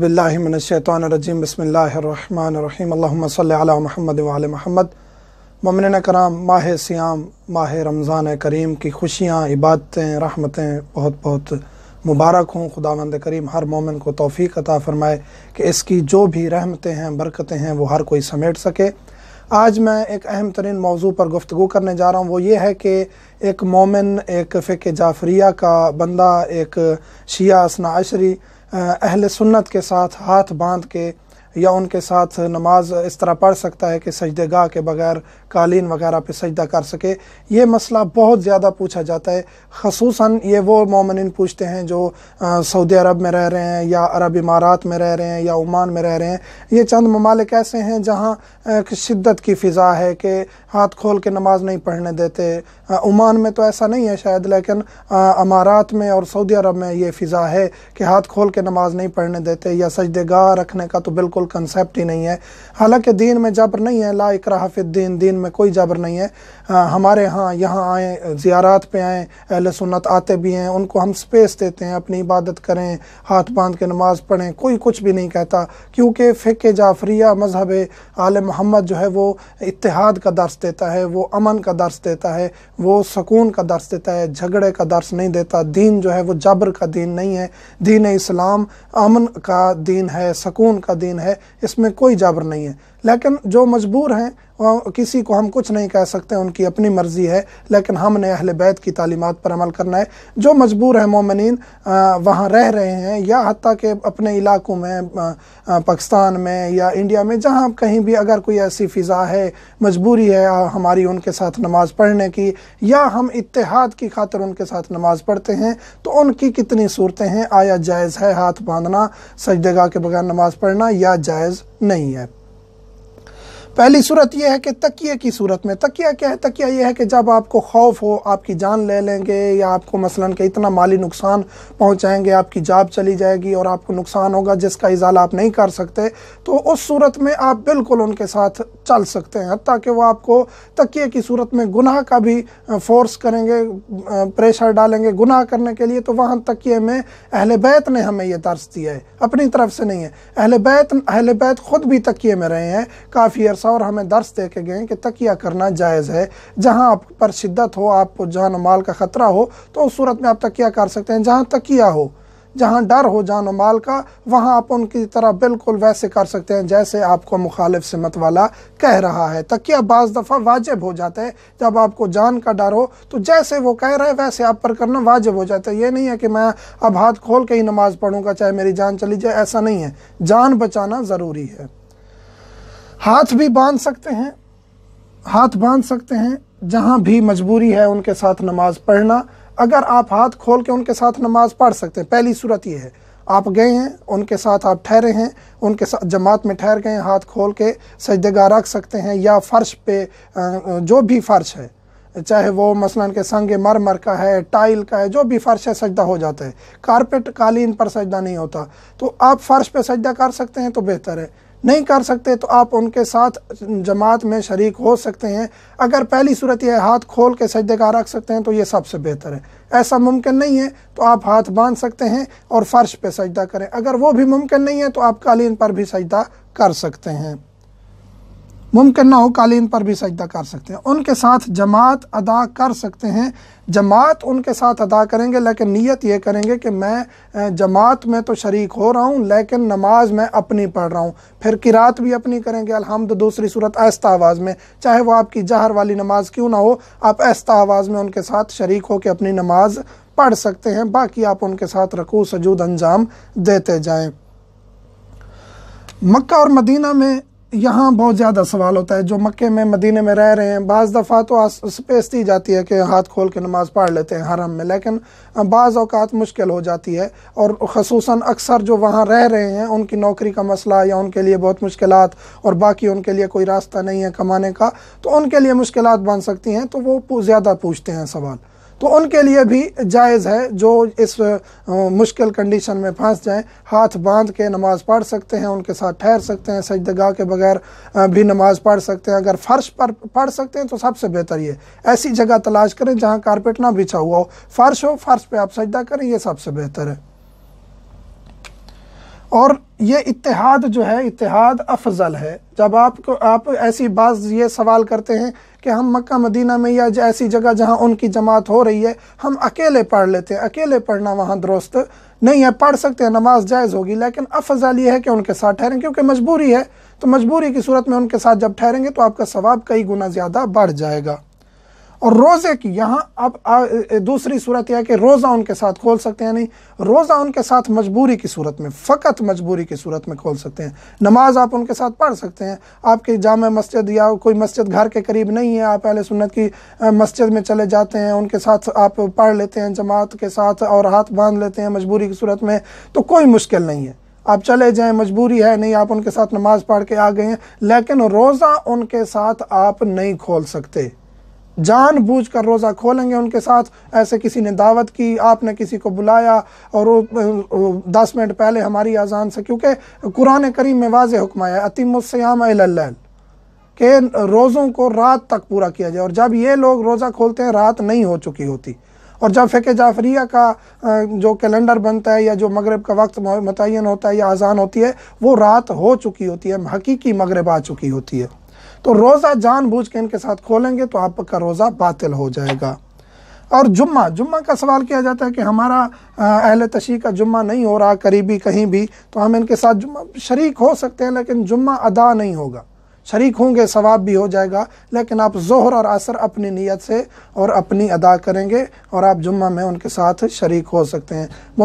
باللہ من الشیطان الرجیم بسم اللہ الرحمن الرحیم اللہم صلی علی و علی محمد ممنن کرام ماہ سیام ماہ رمضان کریم کی خوشیاں عبادتیں رحمتیں بہت بہت مبارک ہوں خدا مند ہر مومن کو توفیق عطا فرمائے کہ اس کی جو بھی رحمتیں ہیں برکتیں ہیں وہ ہر کوئی سمیٹ سکے آج میں ایک اہم ترین موضوع پر گفتگو کرنے جا رہا ہوں وہ یہ ہے کہ ایک مومن ایک فقہ جعفریہ کا بندہ ایک شیعہ اسنا عشری اہل سنت کے ساتھ ہاتھ باندھ کے یا ان کے ساتھ نماز اس طرح پڑھ سکتا ہے کہ سجدہ گاہ کے بغیر قالین وغیرہ پہ سجدہ کر سکے یہ مسئلہ بہت زیادہ پوچھا جاتا ہے خصوصاً یہ وہ مومنین پوچھتے ہیں جو سعودی عرب میں رہ رہے ہیں یا عرب امارات میں رہ رہے ہیں یا عمان میں رہ رہے ہیں یہ چند ممالک ایسے ہیں جہاں شدت کی فضا ہے کہ ہاتھ کھول کے نماز نہیں پڑھنے دیتے عمان میں تو ایسا نہیں ہے شاید لیکن امارات میں اور سعودی عرب میں یہ فضا ہے کہ ہاتھ کھول کے نماز نہیں پڑھنے دیتے یا سجدے گاہ رکھنے کا تو بالکل کنسپٹ ہی نہیں ہے حالانکہ دین میں جبر نہیں ہے لا اکراہ فی الدین دین میں کوئی جبر نہیں ہے ہمارے ہاں یہاں آئیں زیارات پہ آئیں اہل سنت آتے بھی ہیں ان کو ہم سپیس دیتے ہیں اپنی عبادت کریں ہاتھ باندھ کے نماز پڑھیں کوئی کچھ بھی نہیں کہتا کیونکہ فقہ جعفریہ مذہب آل محمد جو ہے وہ اتحاد کا درس دیتا ہے وہ امن کا درس دیتا ہے وہ سکون کا درس دیتا ہے جھگڑے کا درس نہیں دیتا دین جو ہے وہ جبر کا دین نہیں ہے دین اسلام امن کا دین ہے سکون کا دین ہے اس میں کوئی جابر نہیں ہے لیکن جو مجبور ہیں کسی کو ہم کچھ نہیں کہہ سکتے ان کی اپنی مرضی ہے لیکن ہم نے اہل بیت کی تعلیمات پر عمل کرنا ہے جو مجبور ہیں مومنین وہاں رہ رہے ہیں یا حتیٰ کہ اپنے علاقوں میں پاکستان میں یا انڈیا میں جہاں کہیں بھی اگر کوئی ایسی فضا ہے مجبوری ہے ہماری ان کے ساتھ نماز پڑھنے کی یا ہم اتحاد کی خاطر ان کے ساتھ نماز پڑھتے ہیں تو ان کی کتنی صورتیں ہیں آیا جائز ہے ہاتھ باندھنا سجدگاہ کے بغیر نماز پڑھنا یا جائز نہیں ہے پہلی صورت یہ ہے کہ تکیہ کی صورت میں تکیہ کیا ہے تکیہ یہ ہے کہ جب آپ کو خوف ہو آپ کی جان لے لیں گے یا آپ کو مثلا کہ اتنا مالی نقصان پہنچائیں گے آپ کی جاب چلی جائے گی اور آپ کو نقصان ہوگا جس کا اضالہ آپ نہیں کر سکتے تو اس صورت میں آپ بالکل ان کے ساتھ چل سکتے ہیں حتیٰ کہ وہ آپ کو تکیہ کی صورت میں گناہ کا بھی فورس کریں گے پریشر ڈالیں گے گناہ کرنے کے لیے تو وہاں تکیے میں اہل بیت نے ہمیں یہ طرز دیا ہے اپنی طرف سے نہیں ہے اہل بیت اہل بیت خود بھی تکیے میں رہے ہیں کافی عرصہ اور ہمیں درس دے کے گئے کہ تقیہ کرنا جائز ہے جہاں آپ پر شدت ہو آپ کو جان و مال کا خطرہ ہو تو اس صورت میں آپ تکیہ کر سکتے ہیں جہاں تکیہ ہو جہاں ڈر ہو جان و مال کا وہاں آپ ان کی طرح بالکل ویسے کر سکتے ہیں جیسے آپ کو مخالف سمت والا کہہ رہا ہے تکیہ بعض دفعہ واجب ہو جاتا ہے جب آپ کو جان کا ڈر ہو تو جیسے وہ کہہ رہے ویسے آپ پر کرنا واجب ہو جاتا ہے یہ نہیں ہے کہ میں اب ہاتھ کھول کے ہی نماز پڑھوں گا چاہے میری جان چلی جائے ایسا نہیں ہے جان بچانا ضروری ہے ہاتھ بھی باندھ سکتے ہیں ہاتھ باندھ سکتے ہیں جہاں بھی مجبوری ہے ان کے ساتھ نماز پڑھنا اگر آپ ہاتھ کھول کے ان کے ساتھ نماز پڑھ سکتے ہیں پہلی صورت یہ ہے آپ گئے ہیں ان کے ساتھ آپ ٹھہرے ہیں ان کے ساتھ جماعت میں ٹھہر گئے ہیں ہاتھ کھول کے سجدگاہ رکھ سکتے ہیں یا فرش پہ جو بھی فرش ہے چاہے وہ مثلا کہ سنگ مرمر کا ہے ٹائل کا ہے جو بھی فرش ہے سجدہ ہو جاتا ہے کارپیٹ قالین پر سجدہ نہیں ہوتا تو آپ فرش پہ سجدہ کر سکتے ہیں تو بہتر ہے نہیں کر سکتے تو آپ ان کے ساتھ جماعت میں شریک ہو سکتے ہیں اگر پہلی صورت یہ ہاتھ کھول کے کا رکھ سکتے ہیں تو یہ سب سے بہتر ہے ایسا ممکن نہیں ہے تو آپ ہاتھ باندھ سکتے ہیں اور فرش پہ سجدہ کریں اگر وہ بھی ممکن نہیں ہے تو آپ قالین پر بھی سجدہ کر سکتے ہیں ممکن نہ ہو قالین پر بھی سجدہ کر سکتے ہیں ان کے ساتھ جماعت ادا کر سکتے ہیں جماعت ان کے ساتھ ادا کریں گے لیکن نیت یہ کریں گے کہ میں جماعت میں تو شریک ہو رہا ہوں لیکن نماز میں اپنی پڑھ رہا ہوں پھر قرات بھی اپنی کریں گے الحمد دوسری صورت آہستہ آواز میں چاہے وہ آپ کی جہر والی نماز کیوں نہ ہو آپ ایستہ آواز میں ان کے ساتھ شریک ہو کے اپنی نماز پڑھ سکتے ہیں باقی آپ ان کے ساتھ رکوع سجود انجام دیتے جائیں مکہ اور مدینہ میں یہاں بہت زیادہ سوال ہوتا ہے جو مکے میں مدینے میں رہ رہے ہیں بعض دفعہ تو سپیس دی جاتی ہے کہ ہاتھ کھول کے نماز پڑھ لیتے ہیں حرم میں لیکن بعض اوقات مشکل ہو جاتی ہے اور خصوصاً اکثر جو وہاں رہ رہے ہیں ان کی نوکری کا مسئلہ یا ان کے لیے بہت مشکلات اور باقی ان کے لیے کوئی راستہ نہیں ہے کمانے کا تو ان کے لیے مشکلات بن سکتی ہیں تو وہ زیادہ پوچھتے ہیں سوال تو ان کے لیے بھی جائز ہے جو اس مشکل کنڈیشن میں پھنس جائیں ہاتھ باندھ کے نماز پڑھ سکتے ہیں ان کے ساتھ ٹھہر سکتے ہیں سجدگاہ کے بغیر بھی نماز پڑھ سکتے ہیں اگر فرش پر پڑھ سکتے ہیں تو سب سے بہتر یہ ایسی جگہ تلاش کریں جہاں کارپیٹ نہ بچھا ہوا ہو فرش ہو فرش پہ آپ سجدہ کریں یہ سب سے بہتر ہے اور یہ اتحاد جو ہے اتحاد افضل ہے جب آپ کو آپ ایسی بعض یہ سوال کرتے ہیں کہ ہم مکہ مدینہ میں یا ایسی جگہ جہاں ان کی جماعت ہو رہی ہے ہم اکیلے پڑھ لیتے ہیں اکیلے پڑھنا وہاں درست نہیں ہے پڑھ سکتے ہیں نماز جائز ہوگی لیکن افضل یہ ہے کہ ان کے ساتھ ٹھہریں کیونکہ مجبوری ہے تو مجبوری کی صورت میں ان کے ساتھ جب ٹھہریں گے تو آپ کا ثواب کئی گنا زیادہ بڑھ جائے گا اور روزے کی یہاں اب دوسری صورت یہ ہے کہ روزہ ان کے ساتھ کھول سکتے ہیں نہیں روزہ ان کے ساتھ مجبوری کی صورت میں فقط مجبوری کی صورت میں کھول سکتے ہیں نماز آپ ان کے ساتھ پڑھ سکتے ہیں آپ کی جامع مسجد یا کوئی مسجد گھر کے قریب نہیں ہے آپ اہل سنت کی مسجد میں چلے جاتے ہیں ان کے ساتھ آپ پڑھ لیتے ہیں جماعت کے ساتھ اور ہاتھ باندھ لیتے ہیں مجبوری کی صورت میں تو کوئی مشکل نہیں ہے آپ چلے جائیں مجبوری ہے نہیں آپ ان کے ساتھ نماز پڑھ کے آ گئے ہیں لیکن روزہ ان کے ساتھ آپ نہیں کھول سکتے جان بوجھ کر روزہ کھولیں گے ان کے ساتھ ایسے کسی نے دعوت کی آپ نے کسی کو بلایا اور وہ دس منٹ پہلے ہماری اذان سے کیونکہ قرآن کریم میں واضح حکم ہے عتیم السیام اللیل کہ روزوں کو رات تک پورا کیا جائے اور جب یہ لوگ روزہ کھولتے ہیں رات نہیں ہو چکی ہوتی اور جب فقہ جعفریہ کا جو کیلنڈر بنتا ہے یا جو مغرب کا وقت متعین ہوتا ہے یا اذان ہوتی ہے وہ رات ہو چکی ہوتی ہے حقیقی مغرب آ چکی ہوتی ہے تو روزہ جان بوجھ کے ان کے ساتھ کھولیں گے تو آپ کا روزہ باطل ہو جائے گا اور جمعہ جمعہ کا سوال کیا جاتا ہے کہ ہمارا اہل تشریح کا جمعہ نہیں ہو رہا قریبی کہیں بھی تو ہم ان کے ساتھ جمعہ شریک ہو سکتے ہیں لیکن جمعہ ادا نہیں ہوگا شریک ہوں گے ثواب بھی ہو جائے گا لیکن آپ زہر اور عصر اپنی نیت سے اور اپنی ادا کریں گے اور آپ جمعہ میں ان کے ساتھ شریک ہو سکتے ہیں